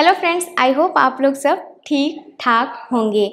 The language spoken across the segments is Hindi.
हेलो फ्रेंड्स आई होप आप लोग सब ठीक ठाक होंगे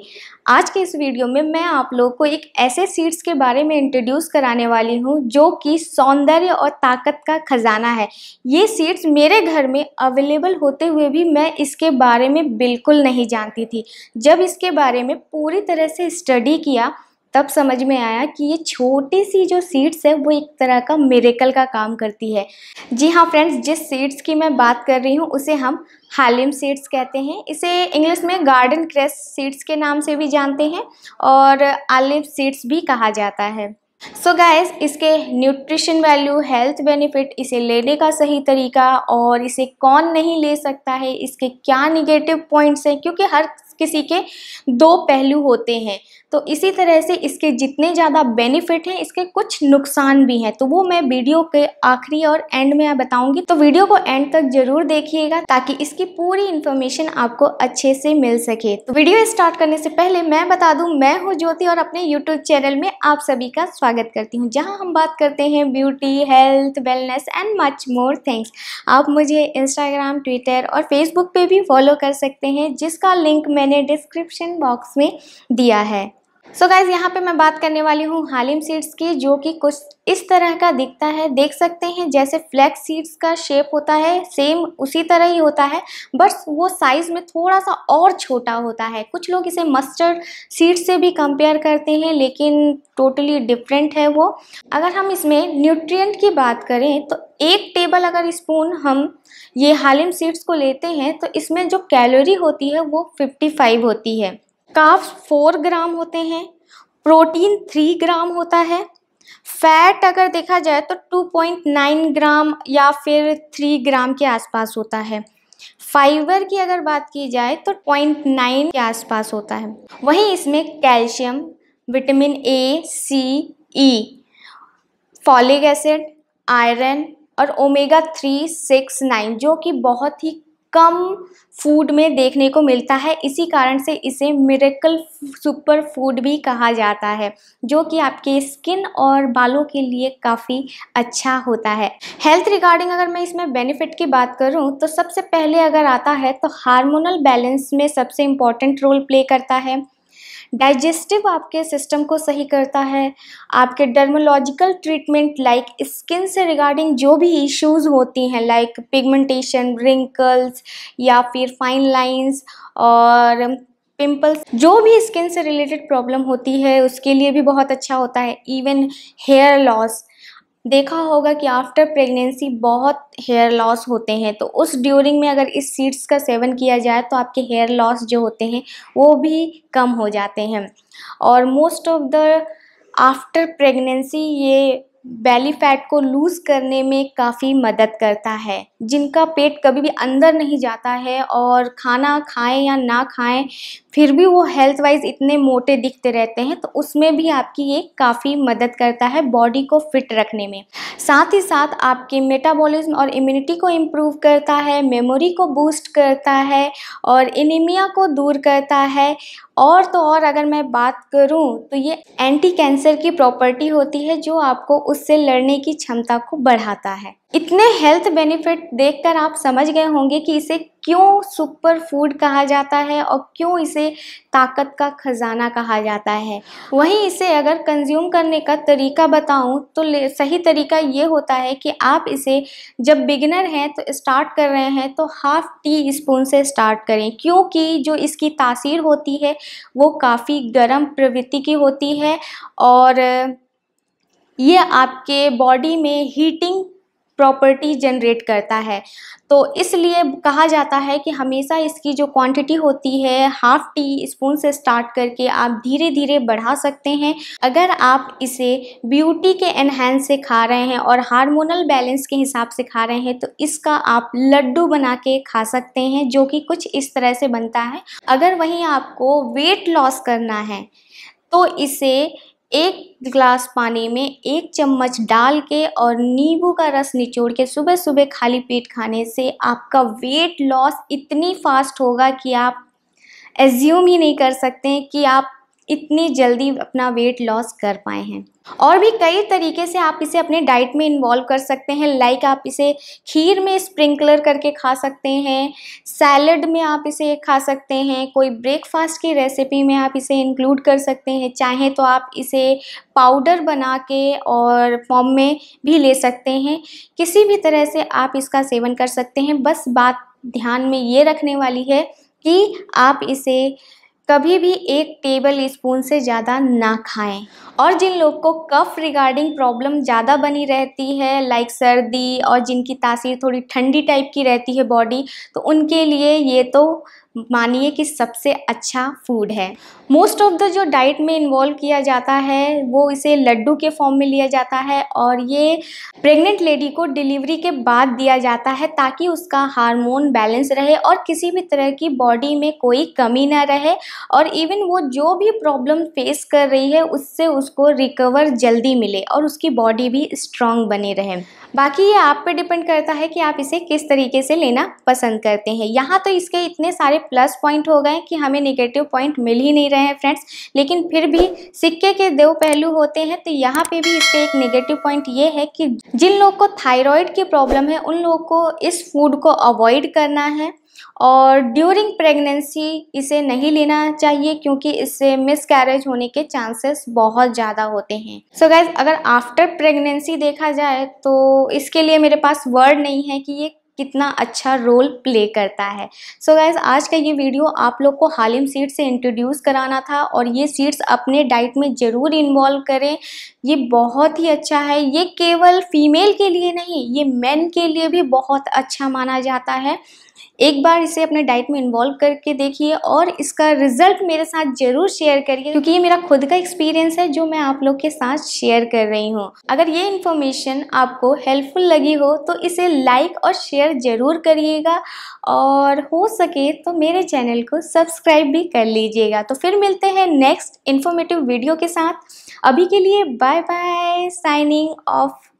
आज के इस वीडियो में मैं आप लोग को एक ऐसे सीड्स के बारे में इंट्रोड्यूस कराने वाली हूँ जो कि सौंदर्य और ताकत का खजाना है ये सीड्स मेरे घर में अवेलेबल होते हुए भी मैं इसके बारे में बिल्कुल नहीं जानती थी जब इसके बारे में पूरी तरह से स्टडी किया तब समझ में आया कि ये छोटी सी जो सीड्स है वो एक तरह का मेरेकल का काम करती है जी हाँ फ्रेंड्स जिस सीड्स की मैं बात कर रही हूँ उसे हम हालिम सीड्स कहते हैं इसे इंग्लिश में गार्डन क्रेस सीड्स के नाम से भी जानते हैं और आलिव सीड्स भी कहा जाता है सो so गाइस इसके न्यूट्रिशन वैल्यू हेल्थ बेनिफिट इसे लेने का सही तरीका और इसे कौन नहीं ले सकता है इसके क्या निगेटिव पॉइंट्स हैं क्योंकि हर किसी के दो पहलू होते हैं तो इसी तरह से इसके जितने ज़्यादा बेनिफिट हैं इसके कुछ नुकसान भी हैं तो वो मैं वीडियो के आखिरी और एंड में बताऊंगी तो वीडियो को एंड तक जरूर देखिएगा ताकि इसकी पूरी इन्फॉर्मेशन आपको अच्छे से मिल सके तो वीडियो स्टार्ट करने से पहले मैं बता दूं मैं हूँ ज्योति और अपने यूट्यूब चैनल में आप सभी का स्वागत करती हूँ जहाँ हम बात करते हैं beauty health wellness and much more things आप मुझे इंस्टाग्राम ट्विटर और फेसबुक पर भी फॉलो कर सकते हैं जिसका लिंक मैं मैंने डिस्क्रिप्शन बॉक्स में दिया है सो so गाइज यहाँ पे मैं बात करने वाली हूँ हालिम सीड्स की जो कि कुछ इस तरह का दिखता है देख सकते हैं जैसे फ्लैक्स सीड्स का शेप होता है सेम उसी तरह ही होता है बट वो साइज़ में थोड़ा सा और छोटा होता है कुछ लोग इसे मस्टर्ड सीड्स से भी कंपेयर करते हैं लेकिन टोटली डिफरेंट है वो अगर हम इसमें न्यूट्रियट की बात करें तो एक टेबल अगर स्पून हम ये हालिम सीड्स को लेते हैं तो इसमें जो कैलोरी होती है वो फिफ्टी होती है काफ्स फोर ग्राम होते हैं प्रोटीन थ्री ग्राम होता है फैट अगर देखा जाए तो टू पॉइंट नाइन ग्राम या फिर थ्री ग्राम के आसपास होता है फाइबर की अगर बात की जाए तो पॉइंट नाइन के आसपास होता है वहीं इसमें calcium vitamin A C E folic acid iron और ओमेगा थ्री सिक्स नाइन जो कि बहुत ही कम फूड में देखने को मिलता है इसी कारण से इसे मिरेकल सुपर फूड भी कहा जाता है जो कि आपके स्किन और बालों के लिए काफ़ी अच्छा होता है हेल्थ रिगार्डिंग अगर मैं इसमें बेनिफिट की बात करूं तो सबसे पहले अगर आता है तो हार्मोनल बैलेंस में सबसे इम्पॉर्टेंट रोल प्ले करता है डाइजेस्टिव आपके सिस्टम को सही करता है आपके डर्मोलॉजिकल ट्रीटमेंट लाइक स्किन से रिगार्डिंग जो भी इश्यूज़ होती हैं लाइक पिगमेंटेशन रिंकल्स या फिर फाइन लाइंस और पिंपल्स जो भी स्किन से रिलेटेड प्रॉब्लम होती है उसके लिए भी बहुत अच्छा होता है इवन हेयर लॉस देखा होगा कि आफ्टर प्रेगनेंसी बहुत हेयर लॉस होते हैं तो उस ड्यूरिंग में अगर इस सीड्स का सेवन किया जाए तो आपके हेयर लॉस जो होते हैं वो भी कम हो जाते हैं और most of the after pregnancy ये बैली फैट को लूज करने में काफ़ी मदद करता है जिनका पेट कभी भी अंदर नहीं जाता है और खाना खाएं या ना खाएं फिर भी वो हेल्थ वाइज इतने मोटे दिखते रहते हैं तो उसमें भी आपकी ये काफ़ी मदद करता है बॉडी को फिट रखने में साथ ही साथ आपके मेटाबॉलिज्म और इम्यूनिटी को इम्प्रूव करता है मेमोरी को बूस्ट करता है और इनिमिया को दूर करता है और तो और अगर मैं बात करूँ तो ये एंटी कैंसर की प्रॉपर्टी होती है जो आपको उससे लड़ने की क्षमता को बढ़ाता है इतने हेल्थ बेनिफिट देखकर आप समझ गए होंगे कि इसे क्यों सुपर फूड कहा जाता है और क्यों इसे ताकत का खजाना कहा जाता है वहीं इसे अगर कंज्यूम करने का तरीका बताऊं तो सही तरीका ये होता है कि आप इसे जब बिगिनर हैं तो स्टार्ट कर रहे हैं तो हाफ़ टी स्पून से स्टार्ट करें क्योंकि जो इसकी तासीर होती है वो काफ़ी गर्म प्रवृत्ति की होती है और ये आपके बॉडी में हीटिंग प्रॉपर्टी जनरेट करता है तो इसलिए कहा जाता है कि हमेशा इसकी जो क्वांटिटी होती है हाफ टी स्पून से स्टार्ट करके आप धीरे धीरे बढ़ा सकते हैं अगर आप इसे ब्यूटी के एनहेंस से खा रहे हैं और हार्मोनल बैलेंस के हिसाब से खा रहे हैं तो इसका आप लड्डू बना के खा सकते हैं जो कि कुछ इस तरह से बनता है अगर वहीं आपको वेट लॉस करना है तो इसे एक गिलास पानी में एक चम्मच डाल के और नींबू का रस निचोड़ के सुबह सुबह खाली पेट खाने से आपका वेट लॉस इतनी फास्ट होगा कि आप एज्यूम ही नहीं कर सकते कि आप इतनी जल्दी अपना वेट लॉस कर पाए हैं और भी कई तरीके से आप इसे अपने डाइट में इन्वॉल्व कर सकते हैं लाइक आप इसे खीर में स्प्रिंकलर करके खा सकते हैं सैलड में आप इसे खा सकते हैं कोई ब्रेकफास्ट की रेसिपी में आप इसे इंक्लूड कर सकते हैं चाहे तो आप इसे पाउडर बना के और फॉर्म में भी ले सकते हैं किसी भी तरह से आप इसका सेवन कर सकते हैं बस बात ध्यान में ये रखने वाली है कि आप इसे कभी भी एक टेबल स्पून से ज़्यादा ना खाएं और जिन लोग को कफ रिगार्डिंग प्रॉब्लम ज़्यादा बनी रहती है लाइक सर्दी और जिनकी तासीर थोड़ी ठंडी टाइप की रहती है बॉडी तो उनके लिए ये तो मानिए कि सबसे अच्छा फूड है मोस्ट ऑफ द जो डाइट में इन्वॉल्व किया जाता है वो इसे लड्डू के फॉर्म में लिया जाता है और ये प्रेग्नेंट लेडी को डिलीवरी के बाद दिया जाता है ताकि उसका हार्मोन बैलेंस रहे और किसी भी तरह की बॉडी में कोई कमी ना रहे और इवन वो जो भी प्रॉब्लम फेस कर रही है उससे उसको रिकवर जल्दी मिले और उसकी बॉडी भी स्ट्रांग बनी रहे बाकी ये आप पे डिपेंड करता है कि आप इसे किस तरीके से लेना पसंद करते हैं यहाँ तो इसके इतने सारे प्लस पॉइंट हो गए कि हमें निगेटिव पॉइंट मिल ही नहीं रहे हैं फ्रेंड्स लेकिन फिर भी सिक्के के दो पहलू होते हैं तो यहाँ पे भी इसके एक निगेटिव पॉइंट ये है कि जिन लोग को थायराइड की प्रॉब्लम है उन लोगों को इस फूड को अवॉइड करना है और ड्यूरिंग प्रेगनेंसी इसे नहीं लेना चाहिए क्योंकि इससे मिस कैरेज होने के चांसेस बहुत ज़्यादा होते हैं सो so गैज अगर आफ्टर प्रेगनेंसी देखा जाए तो इसके लिए मेरे पास वर्ड नहीं है कि ये कितना अच्छा रोल प्ले करता है सो so गाइज़ आज का ये वीडियो आप लोग को हालिम सीड्स से इंट्रोड्यूस कराना था और ये सीड्स अपने डाइट में ज़रूर इन्वॉल्व करें ये बहुत ही अच्छा है ये केवल फीमेल के लिए नहीं ये मैन के लिए भी बहुत अच्छा माना जाता है एक बार इसे अपने डाइट में इन्वॉल्व करके देखिए और इसका रिजल्ट मेरे साथ ज़रूर शेयर करिए क्योंकि ये मेरा खुद का एक्सपीरियंस है जो मैं आप लोग के साथ शेयर कर रही हूँ अगर ये इन्फॉर्मेशन आपको हेल्पफुल लगी हो तो इसे लाइक और शेयर शेयर ज़रूर करिएगा और हो सके तो मेरे चैनल को सब्सक्राइब भी कर लीजिएगा तो फिर मिलते हैं नेक्स्ट इन्फॉर्मेटिव वीडियो के साथ अभी के लिए बाय बाय साइनिंग ऑफ